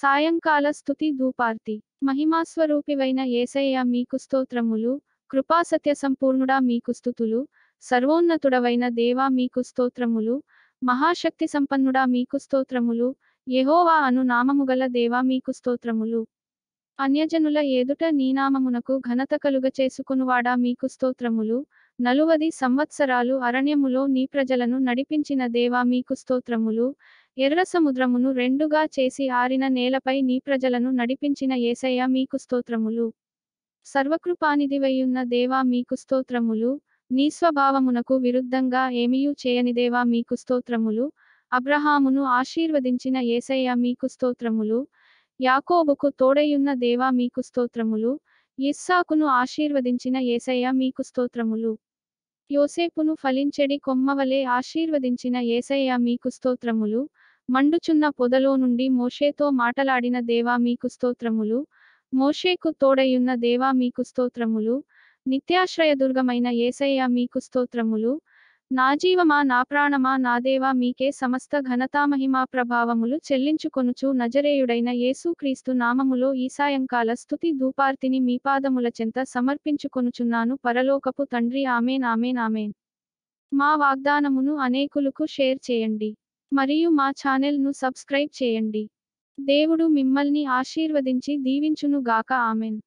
సాయంకాల స్థుతి ధూపార్తి మహిమాస్వరూపివైన ఏసయ్య మీకు స్తోత్రములు కృపాసత్య సంపూర్ణుడా మీకు స్థుతులు సర్వోన్నతుడవైన దేవా మీకు స్తోత్రములు మహాశక్తి సంపన్నుడా మీకు స్తోత్రములు యహోవా అను నామముగల దేవా మీకు స్తోత్రములు అన్యజనుల ఎదుట నీనామమునకు ఘనత కలుగ చేసుకునువాడా మీకు స్తోత్రములు నలువది సంవత్సరాలు అరణ్యములో నీ ప్రజలను నడిపించిన దేవా మీకు స్తోత్రములు ఎర్ర సముద్రమును రెండుగా చేసి ఆరిన నేలపై నీ ప్రజలను నడిపించిన ఏసయ్య మీకు స్తోత్రములు సర్వకృపానిధివయ్యున్న దేవా మీకు స్తోత్రములు నీ స్వభావమునకు విరుద్ధంగా ఏమీయూ చేయని దేవా మీకు స్తోత్రములు అబ్రహామును ఆశీర్వదించిన ఏసయ్య మీకు స్తోత్రములు యాకోబుకు తోడయున్న దేవా మీకు స్తోత్రములు ఇస్సాకును ఆశీర్వదించిన ఏసయ్య మీకు స్తోత్రములు యోసేపును ఫలించెడి కొమ్మవలే ఆశీర్వదించిన ఏసయ్య మీకు స్తోత్రములు మండుచున్న పొదలో నుండి మోషేతో మాటలాడిన దేవా మీకు స్తోత్రములు మోషేకు తోడయున్న దేవా మీకు స్తోత్రములు నిత్యాశ్రయదుర్గమైన ఏసయ్య మీకు స్తోత్రములు నా జీవమా నా ప్రాణమా నా దేవా మీకే సమస్త ఘనతామహిమా ప్రభావములు చెల్లించుకొనుచు నజరేయుడైన యేసుక్రీస్తు నామములో ఈ సాయంకాల స్థుతి ధూపార్తిని మీ పాదముల చెంత సమర్పించుకొనుచున్నాను పరలోకపు తండ్రి ఆమెన్ ఆమెన్ ఆమెన్ మా వాగ్దానమును అనేకులకు షేర్ చేయండి మరియు మా ఛానెల్ను సబ్స్క్రైబ్ చేయండి దేవుడు మిమ్మల్ని ఆశీర్వదించి దీవించునుగాక ఆమెన్